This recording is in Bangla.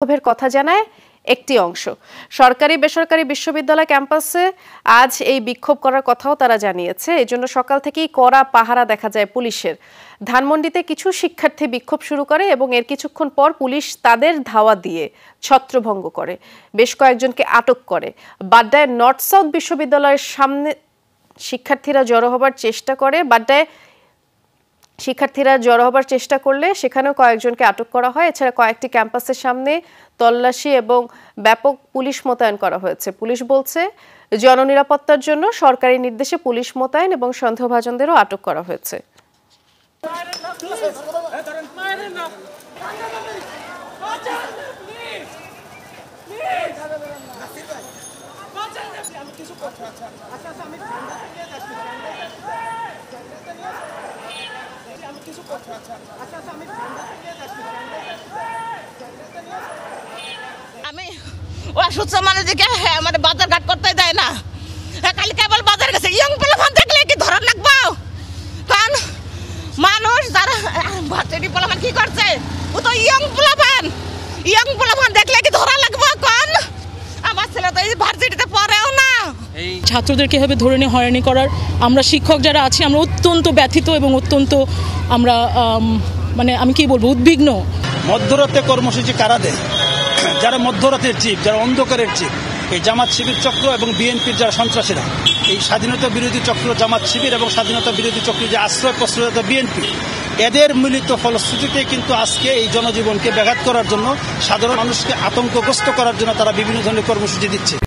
ক্ষোভের কথা জানায় একটি অংশ সরকারি বেসরকারি বিশ্ববিদ্যালয় ক্যাম্পাসে আজ এই বিক্ষোভ করার কথাও তারা জানিয়েছে এই জন্য সকাল থেকেই কড়া পাহারা দেখা যায় পুলিশের ধানমন্ডিতে কিছু শিক্ষার্থী বিক্ষোভ শুরু করে এবং এর কিছুক্ষণ পর পুলিশ তাদের ধাওয়া দিয়ে ছত্রভঙ্গ করে বেশ কয়েকজনকে আটক করে বাড্ডায় নর্থ সাউথ বিশ্ববিদ্যালয়ের সামনে শিক্ষার্থীরা জড়ো হবার চেষ্টা করে বাড্ডায় শিক্ষার্থীরা জড়ো হবার চেষ্টা করলে সেখানেও কয়েকজনকে আটক করা হয় এছাড়া কয়েকটি ক্যাম্পাসের সামনে তল্লাশি এবং ব্যাপক পুলিশ মোতায়েন করা হয়েছে পুলিশ বলছে জননিরাপত্তার জন্য সরকারি নির্দেশে পুলিশ মোতায়েন এবং সন্দেহভাজনদেরও আটক করা হয়েছে আমি কিছু আচ্ছা আচ্ছা আচ্ছা আমি আমি মানুষ দিকে হ্যাঁ, আমার বাজার ঘাট করতে দেয় না হ্যাঁ, কেবল বাজার গেছে ইয়ং পেলে ফোন কি ধরার লাগবো কারণ মানুষ যারা ভাতেরি পোলাপান কি করছে ও তো ইয়ং পোলাপান ইয়ং পোলাপান দেখলে কি ধরা লাগবো কন আমার ছেলে তো এই ভার্সিটিতে পড়ে ছাত্রদেরকে এভাবে ধরে নিয়ে হয়রানি করার আমরা শিক্ষক যারা আছি আমরা অত্যন্ত ব্যথিত এবং অত্যন্ত আমরা মানে আমি কি বলবো উদ্বিগ্ন মধ্যরাতে কর্মসূচি কারা দেয় যারা মধ্যরাতের জীব যারা অন্ধকারের জীব এই জামাত শিবির চক্র এবং বিএনপির যারা সন্ত্রাসীরা এই স্বাধীনতা বিরোধী চক্র জামাত শিবির এবং স্বাধীনতা বিরোধী চক্র যে আশ্রয় প্রশ্রয়তা বিএনপি এদের মিলিত ফলশ্রুতিতে কিন্তু আজকে এই জনজীবনকে ব্যাঘাত করার জন্য সাধারণ মানুষকে আতঙ্কগ্রস্ত করার জন্য তারা বিভিন্ন ধরনের কর্মসূচি দিচ্ছে